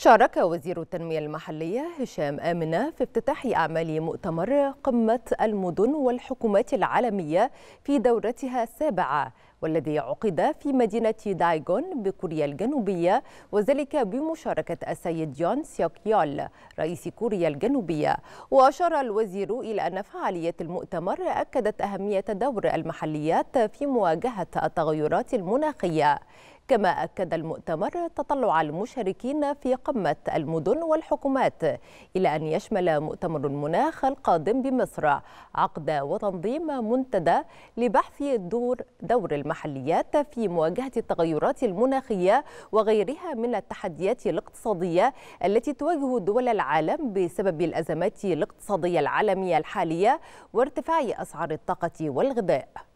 شارك وزير التنمية المحلية هشام آمنة في افتتاح أعمال مؤتمر قمة المدن والحكومات العالمية في دورتها السابعة والذي عقد في مدينة دايغون بكوريا الجنوبية وذلك بمشاركة السيد جون سيوك يول رئيس كوريا الجنوبية وأشار الوزير إلى أن فعالية المؤتمر أكدت أهمية دور المحليات في مواجهة التغيرات المناخية كما أكد المؤتمر تطلع المشاركين في قمة المدن والحكومات إلى أن يشمل مؤتمر المناخ القادم بمصر عقد وتنظيم منتدى لبحث دور دور المحليات في مواجهة التغيرات المناخية وغيرها من التحديات الاقتصادية التي تواجه دول العالم بسبب الأزمات الاقتصادية العالمية الحالية وارتفاع أسعار الطاقة والغذاء